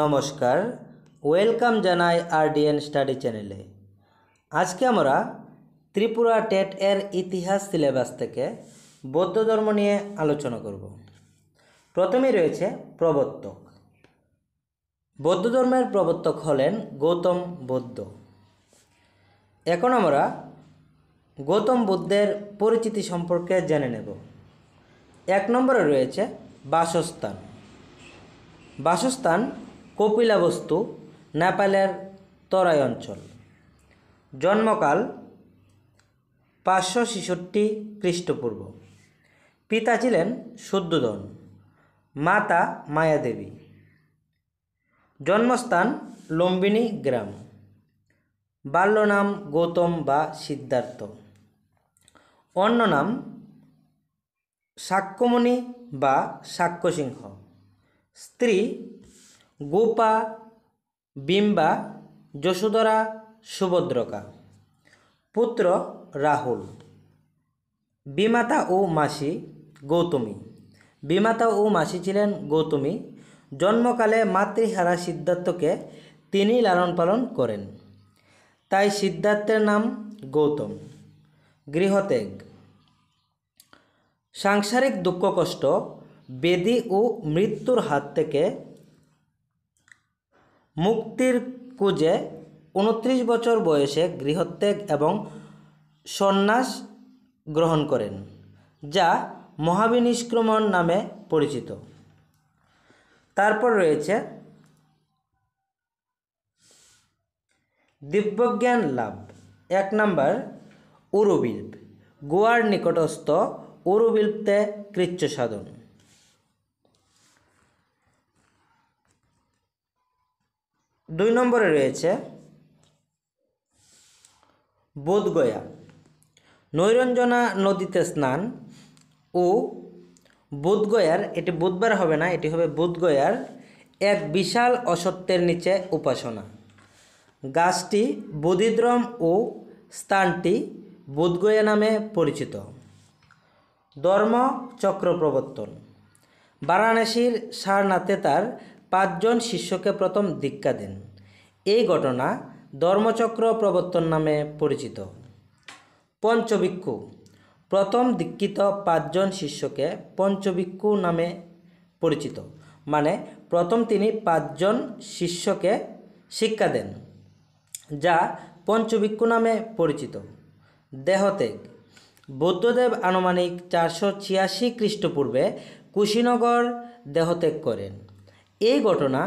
নমস্কার ওয়েলকাম জানাই আরডিএন স্টাডি চ্যানেলে আজকে আমরা ত্রিপুরা টেট এর ইতিহাস সিলেবাস থেকে বৌদ্ধ ধর্ম নিয়ে আলোচনা করব প্রথমে রয়েছে প্রবর্তক বৌদ্ধ ধর্মের প্রবর্তক হলেন গৌতম বুদ্ধ এখন আমরা গৌতম বুদ্ধের পরিচিতি সম্পর্কে জেনে নেব এক নম্বরে রয়েছে বাসস্থান বাসস্থান কপিলাবস্তু নেপালের তরাই অঞ্চল জন্মকাল পাঁচশো ছেষট্টি খ্রিস্টপূর্ব পিতা ছিলেন শুদ্ধোধন মাতা মায়াদেবী জন্মস্থান লম্বিনী গ্রাম বাল্য নাম গৌতম বা সিদ্ধার্থ অন্য নাম সাক্ষ্যমণি বা সাক্ষ্যসিংহ স্ত্রী গোপা বিম্বা যশোধরা সুভদ্রকা পুত্র রাহুল বিমাতা ও মাসি গৌতমী বিমাতা ও মাসি ছিলেন গৌতমী জন্মকালে মাতৃহারা সিদ্ধার্থকে তিনি লালন পালন করেন তাই সিদ্ধার্থের নাম গৌতম গৃহত্যাগ সাংসারিক দুঃখ কষ্ট বেদি ও মৃত্যুর হাত থেকে মুক্তির কুজে উনত্রিশ বছর বয়সে গৃহত্যাগ এবং সন্ন্যাস গ্রহণ করেন যা মহাবিনিষ্ক্রমণ নামে পরিচিত তারপর রয়েছে দিব্যজ্ঞান লাভ এক নম্বর উরুবিল্প গোয়ার নিকটস্থ উরুবিল্পতে কৃচ্ছ সাধন দুই নম্বরে রয়েছে বোধগয়া নৈরঞ্জনা নদীতে স্নান ও বোধগয়ার এটি বুধবার হবে না এটি হবে বোধগয়ার এক বিশাল অসত্যের নিচে উপাসনা গাছটি বোধিদ্রম ও স্থানটি বোধগয়া নামে পরিচিত ধর্ম চক্র প্রবর্তন বারাণসীর সারনাথে তার পাঁচজন শিষ্যকে প্রথম দীক্ষা দেন এই ঘটনা ধর্মচক্র প্রবর্তন নামে পরিচিত পঞ্চভিক্ষু প্রথম দীক্ষিত পাঁচজন শিষ্যকে পঞ্চভিক্ষু নামে পরিচিত মানে প্রথম তিনি পাঁচজন শিষ্যকে শিক্ষা দেন যা পঞ্চভিক্ষু নামে পরিচিত দেহত্যাগ বৌদ্ধদেব আনুমানিক চারশো ছিয়াশি খ্রিস্টপূর্বে কুশীনগর দেহত্যাগ করেন এই ঘটনা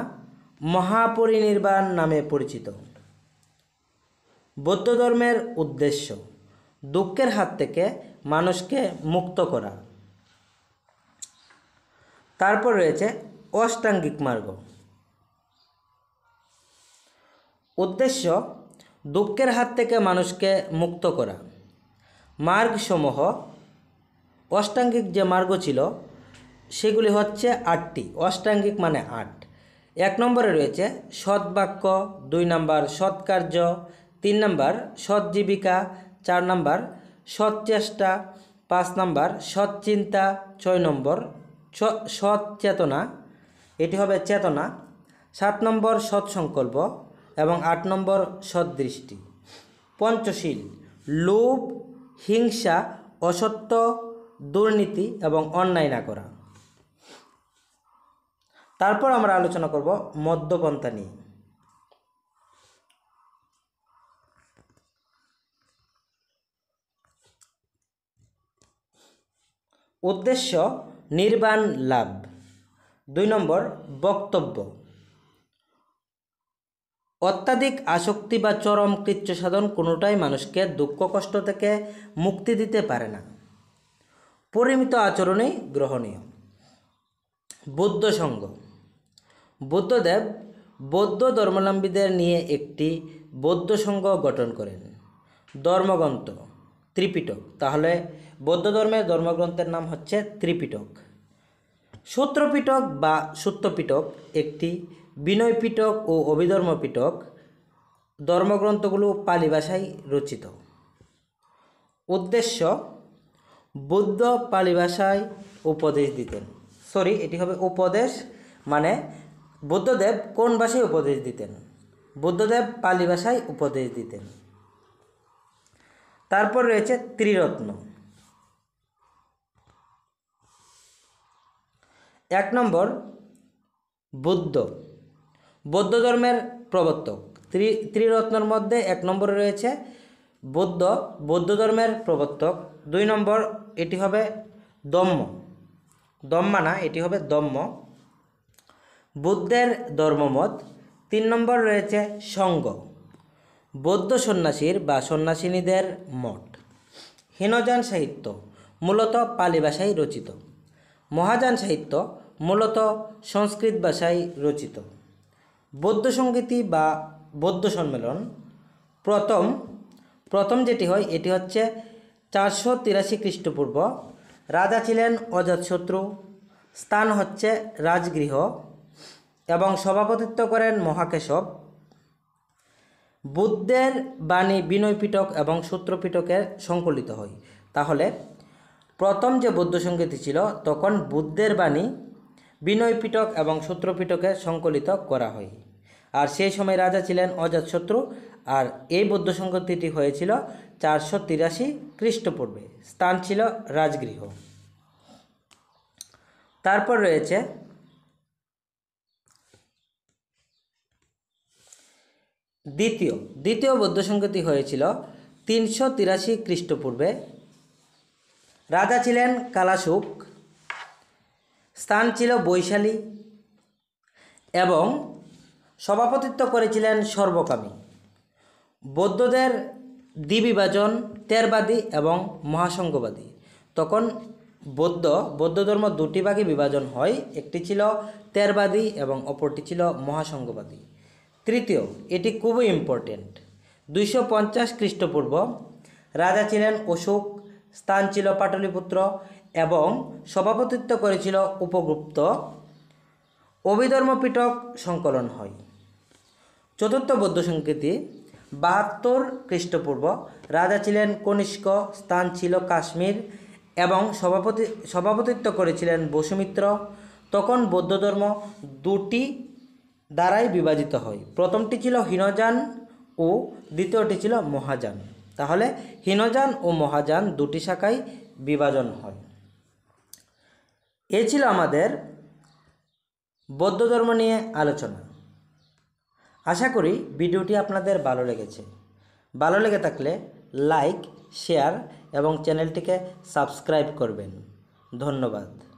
মহাপরিনির্বাণ নামে পরিচিত বৌদ্ধ ধর্মের উদ্দেশ্য দুঃখের হাত থেকে মানুষকে মুক্ত করা তারপর রয়েছে অষ্টাঙ্গিক মার্গ উদ্দেশ্য দুঃখের হাত থেকে মানুষকে মুক্ত করা মার্গসমূহ অষ্টাঙ্গিক যে মার্গ ছিল সেগুলি হচ্ছে আটটি অষ্টাঙ্গিক মানে আট এক নম্বরে রয়েছে সৎ বাক্য দুই নম্বর সৎকার্য তিন নম্বর জীবিকা চার নম্বর চেষ্টা পাঁচ নম্বর চিন্তা ছয় নম্বর সৎ চেতনা এটি হবে চেতনা সাত নম্বর সৎ সংকল্প এবং আট নম্বর সদৃষ্টি পঞ্চশীল লোভ হিংসা অসত্য দুর্নীতি এবং অন্যায় না করা তারপর আমরা আলোচনা করব মদ্যপন্থা নিয়ে উদ্দেশ্য নির্বাণ লাভ দুই নম্বর বক্তব্য অত্যাধিক আসক্তি বা চরম কৃচ্ছ সাধন কোনোটাই মানুষকে দুঃখ কষ্ট থেকে মুক্তি দিতে পারে না পরিমিত আচরণেই গ্রহণীয় বৌদ্ধ সংঘ বৌদ্ধদেব বৌদ্ধ ধর্মাবলম্বীদের নিয়ে একটি বৌদ্ধ সংঘ গঠন করেন ধর্মগ্রন্থ ত্রিপিটক তাহলে বৌদ্ধ ধর্মের ধর্মগ্রন্থের নাম হচ্ছে ত্রিপিটক সূত্রপিটক বা সূত্রপিটক একটি বিনয়পিটক ও অভিধর্মপিটক ধর্মগ্রন্থগুলো পালি ভাষায় রচিত উদ্দেশ্য বৌদ্ধ পালি ভাষায় উপদেশ দিতেন সরি এটি হবে উপদেশ মানে বুদ্ধদেব কোন ভাষায় উপদেশ দিতেন বুদ্ধদেব পালি ভাষায় উপদেশ দিতেন তারপর রয়েছে ত্রিরত্ন এক নম্বর বুদ্ধ বৌদ্ধ ধর্মের প্রবর্তক ত্রি ত্রিরত্নর মধ্যে এক নম্বরে রয়েছে বৌদ্ধ বৌদ্ধ ধর্মের প্রবর্তক দুই নম্বর এটি হবে দম্ম দম্মানা এটি হবে দম্ম বুদ্ধের ধর্মমত তিন নম্বর রয়েছে সঙ্গ বৌদ্ধ সন্ন্যাসীর বা সন্ন্যাসিনীদের মঠ হীনজান সাহিত্য মূলত পালি ভাষায় রচিত মহাযান সাহিত্য মূলত সংস্কৃত ভাষায় রচিত বৌদ্ধ সঙ্গীতি বা বৌদ্ধ সম্মেলন প্রথম প্রথম যেটি হয় এটি হচ্ছে চারশো তিরাশি খ্রিস্টপূর্ব রাজা ছিলেন অজাতশত্রু স্থান হচ্ছে রাজগৃহ এবং সভাপতিত্ব করেন মহাকেশব বুদ্ধের বাণী বিনয় পিটক এবং সূত্রপিটকে সংকলিত হয় তাহলে প্রথম যে বৌদ্ধ সংগীতি ছিল তখন বুদ্ধের বাণী বিনয় পিটক এবং সূত্রপিটকে সংকলিত করা হয় আর সেই সময় রাজা ছিলেন অজাতশত্রু আর এই বৌদ্ধ সংগতিটি হয়েছিল চারশো তিরাশি খ্রিস্টপূর্বে স্থান ছিল রাজগৃহ তারপর রয়েছে দ্বিতীয় দ্বিতীয় বৌদ্ধ সংগতি হয়েছিল তিনশো তিরাশি খ্রিস্টপূর্বে রাজা ছিলেন কালাসুক স্থান ছিল বৈশালী এবং সভাপতিত্ব করেছিলেন সর্বকামী বৌদ্ধদের দ্বিবিভাজন তেরবাদী এবং মহাসংঘবাদী তখন বৌদ্ধ বৌদ্ধ ধর্ম দুটি ভাগে বিভাজন হয় একটি ছিল তেরবাদী এবং অপরটি ছিল মহাসংঘবাদী তৃতীয় এটি খুবই ইম্পর্টেন্ট দুইশো পঞ্চাশ খ্রিস্টপূর্ব রাজা ছিলেন অশোক স্থান ছিল পাটলিপুত্র এবং সভাপতিত্ব করেছিল উপগুপ্ত অভিধর্ম সংকলন হয় চতুর্থ বৌদ্ধ সংকৃতি বাহাত্তর খ্রিস্টপূর্ব রাজা ছিলেন কনিষ্ক স্থান ছিল কাশ্মীর এবং সভাপতি সভাপতিত্ব করেছিলেন বসুমিত্র তখন বৌদ্ধ ধর্ম দুটি দ্বারাই বিভাজিত হয় প্রথমটি ছিল হীনযান ও দ্বিতীয়টি ছিল মহাযান তাহলে হীনযান ও মহাযান দুটি শাখায় বিভাজন হয় এ ছিল আমাদের বৌদ্ধ ধর্ম নিয়ে আলোচনা আশা করি ভিডিওটি আপনাদের ভালো লেগেছে ভালো লেগে থাকলে লাইক শেয়ার এবং চ্যানেলটিকে সাবস্ক্রাইব করবেন ধন্যবাদ